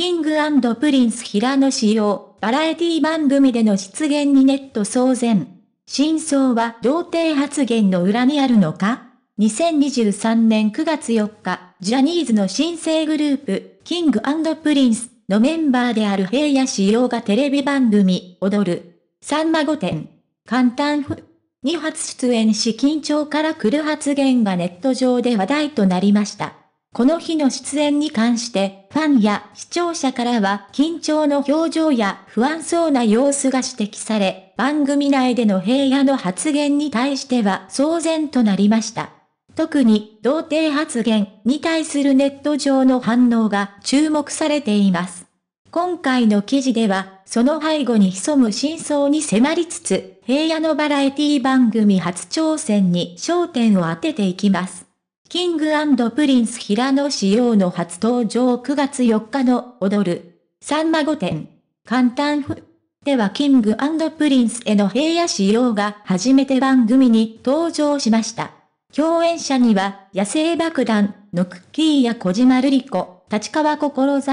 キングプリンス平野仕様、バラエティ番組での出現にネット騒然。真相は童貞発言の裏にあるのか ?2023 年9月4日、ジャニーズの新生グループ、キングプリンスのメンバーである平野仕様がテレビ番組、踊る。さんま御殿。簡単ふ。2発出演し緊張から来る発言がネット上で話題となりました。この日の出演に関して、ファンや視聴者からは緊張の表情や不安そうな様子が指摘され、番組内での平野の発言に対しては騒然となりました。特に、童貞発言に対するネット上の反応が注目されています。今回の記事では、その背後に潜む真相に迫りつつ、平野のバラエティ番組初挑戦に焦点を当てていきます。キングプリンス平野仕様の初登場9月4日の踊る、サンマ御殿、簡単ふ、ではキングプリンスへの平野仕様が初めて番組に登場しました。共演者には、野生爆弾、のクッキーや小島瑠璃子、立川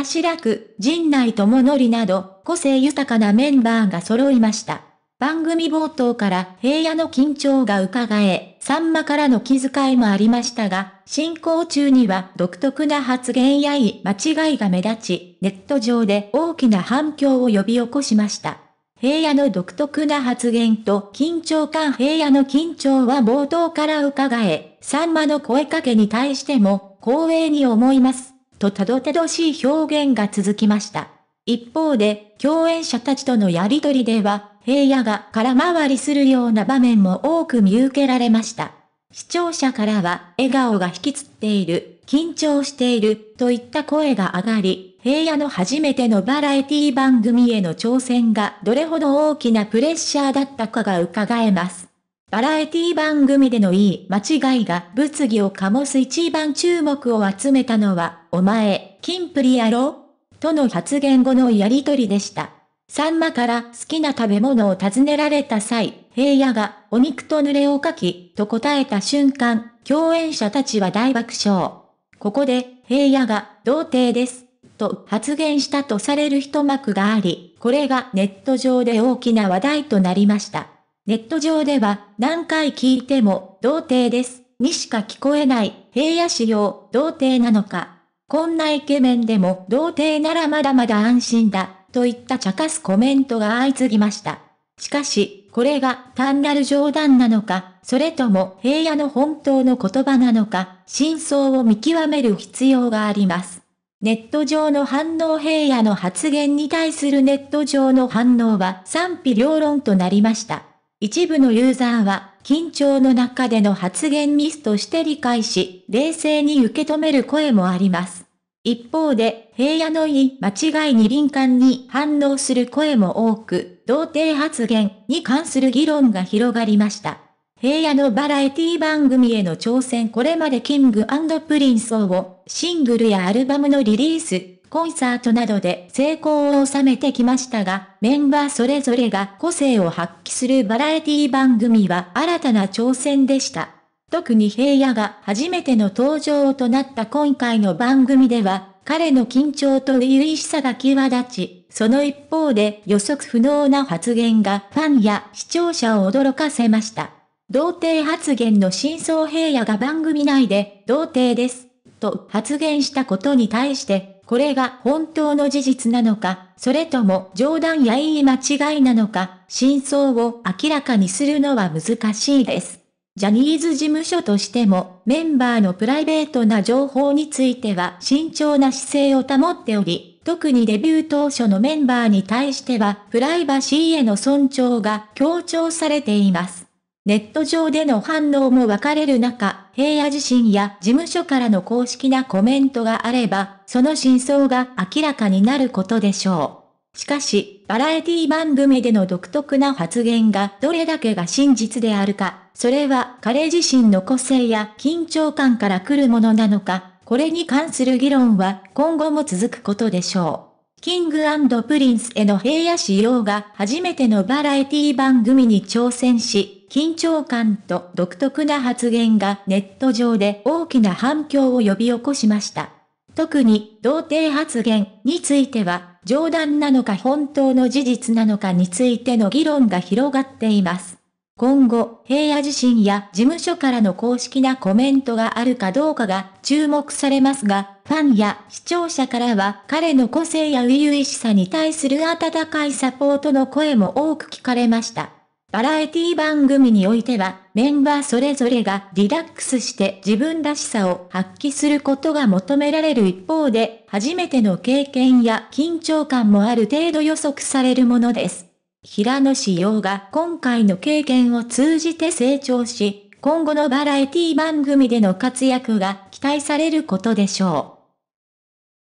志楽、陣内智則など、個性豊かなメンバーが揃いました。番組冒頭から平野の緊張が伺え、さんまからの気遣いもありましたが、進行中には独特な発言や言い間違いが目立ち、ネット上で大きな反響を呼び起こしました。平野の独特な発言と緊張感平野の緊張は冒頭から伺え、さんまの声かけに対しても光栄に思います、とたどてどしい表現が続きました。一方で、共演者たちとのやりとりでは、平野が空回りするような場面も多く見受けられました。視聴者からは、笑顔が引きつっている、緊張している、といった声が上がり、平野の初めてのバラエティ番組への挑戦がどれほど大きなプレッシャーだったかが伺えます。バラエティ番組でのいい間違いが物議を醸す一番注目を集めたのは、お前、キンプリやろとの発言後のやりとりでした。さんまから好きな食べ物を尋ねられた際、平野がお肉と濡れをかき、と答えた瞬間、共演者たちは大爆笑。ここで、平野が童貞です。と発言したとされる一幕があり、これがネット上で大きな話題となりました。ネット上では何回聞いても童貞です。にしか聞こえない平野仕様童貞なのかこんなイケメンでも童貞ならまだまだ安心だ、といった茶化すコメントが相次ぎました。しかし、これが単なる冗談なのか、それとも平野の本当の言葉なのか、真相を見極める必要があります。ネット上の反応平野の発言に対するネット上の反応は賛否両論となりました。一部のユーザーは、緊張の中での発言ミスとして理解し、冷静に受け止める声もあります。一方で、平野のい間違いに敏感に反応する声も多く、同定発言に関する議論が広がりました。平野のバラエティ番組への挑戦これまでキングプリンスをシングルやアルバムのリリース、コンサートなどで成功を収めてきましたが、メンバーそれぞれが個性を発揮するバラエティ番組は新たな挑戦でした。特に平野が初めての登場となった今回の番組では、彼の緊張と初々しさが際立ち、その一方で予測不能な発言がファンや視聴者を驚かせました。童貞発言の真相平野が番組内で、童貞です、と発言したことに対して、これが本当の事実なのか、それとも冗談や言い間違いなのか、真相を明らかにするのは難しいです。ジャニーズ事務所としても、メンバーのプライベートな情報については慎重な姿勢を保っており、特にデビュー当初のメンバーに対しては、プライバシーへの尊重が強調されています。ネット上での反応も分かれる中、平野自身や事務所からの公式なコメントがあれば、その真相が明らかになることでしょう。しかし、バラエティ番組での独特な発言がどれだけが真実であるか、それは彼自身の個性や緊張感から来るものなのか、これに関する議論は今後も続くことでしょう。キングプリンスへの平野仕様が初めてのバラエティ番組に挑戦し、緊張感と独特な発言がネット上で大きな反響を呼び起こしました。特に、童貞発言については、冗談なのか本当の事実なのかについての議論が広がっています。今後、平野自身や事務所からの公式なコメントがあるかどうかが注目されますが、ファンや視聴者からは彼の個性や初々しさに対する温かいサポートの声も多く聞かれました。バラエティ番組においては、メンバーそれぞれがリラックスして自分らしさを発揮することが求められる一方で、初めての経験や緊張感もある程度予測されるものです。平野志陽が今回の経験を通じて成長し、今後のバラエティ番組での活躍が期待されることでしょう。